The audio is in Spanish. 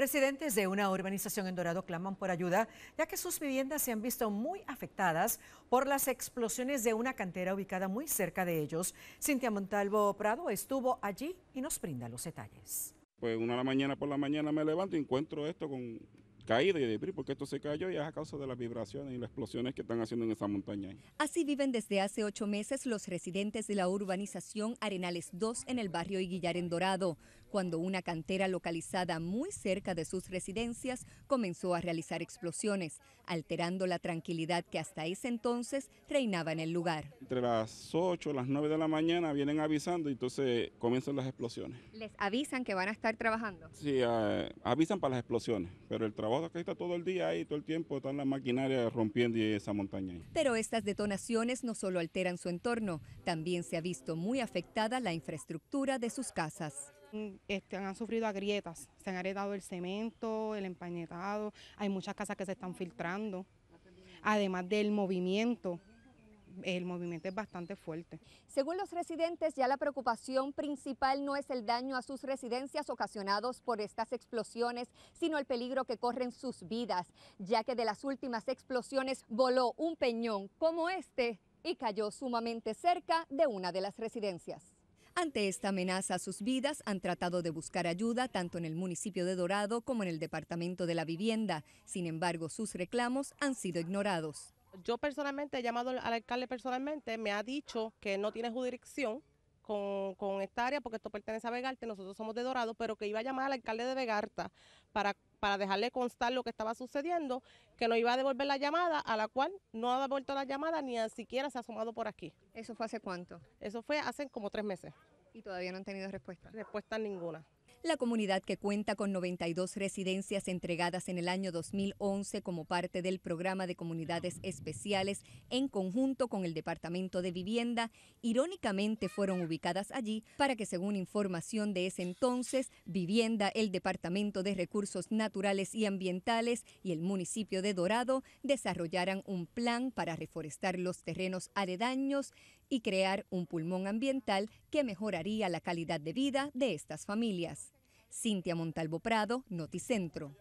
Residentes de una urbanización en Dorado claman por ayuda, ya que sus viviendas se han visto muy afectadas por las explosiones de una cantera ubicada muy cerca de ellos. Cintia Montalvo Prado estuvo allí y nos brinda los detalles. Pues una la mañana por la mañana me levanto y encuentro esto con caída y de porque esto se cayó y es a causa de las vibraciones y las explosiones que están haciendo en esa montaña. Así viven desde hace ocho meses los residentes de la urbanización Arenales 2 en el barrio Iguillar en Dorado, cuando una cantera localizada muy cerca de sus residencias comenzó a realizar explosiones, alterando la tranquilidad que hasta ese entonces reinaba en el lugar. Entre las 8 las 9 de la mañana vienen avisando y entonces comienzan las explosiones. ¿Les avisan que van a estar trabajando? Sí, eh, avisan para las explosiones, pero el trabajo que está todo el día ahí, todo el tiempo están las maquinarias rompiendo esa montaña Pero estas detonaciones no solo alteran su entorno, también se ha visto muy afectada la infraestructura de sus casas. Mm, este, han sufrido agrietas, se han heredado el cemento, el empañetado, hay muchas casas que se están filtrando, además del movimiento el movimiento es bastante fuerte. Según los residentes, ya la preocupación principal no es el daño a sus residencias ocasionados por estas explosiones, sino el peligro que corren sus vidas, ya que de las últimas explosiones voló un peñón como este y cayó sumamente cerca de una de las residencias. Ante esta amenaza a sus vidas, han tratado de buscar ayuda tanto en el municipio de Dorado como en el Departamento de la Vivienda. Sin embargo, sus reclamos han sido ignorados yo personalmente he llamado al alcalde personalmente, me ha dicho que no tiene jurisdicción con, con esta área porque esto pertenece a Vegarta, nosotros somos de Dorado, pero que iba a llamar al alcalde de Vegarta para, para dejarle constar lo que estaba sucediendo, que no iba a devolver la llamada, a la cual no ha devuelto la llamada ni siquiera se ha sumado por aquí. ¿Eso fue hace cuánto? Eso fue hace como tres meses. ¿Y todavía no han tenido respuesta? Respuesta ninguna. La comunidad que cuenta con 92 residencias entregadas en el año 2011 como parte del programa de comunidades especiales en conjunto con el Departamento de Vivienda, irónicamente fueron ubicadas allí para que según información de ese entonces, Vivienda, el Departamento de Recursos Naturales y Ambientales y el municipio de Dorado desarrollaran un plan para reforestar los terrenos aledaños y crear un pulmón ambiental que mejoraría la calidad de vida de estas familias. Cintia Montalvo Prado, Noticentro.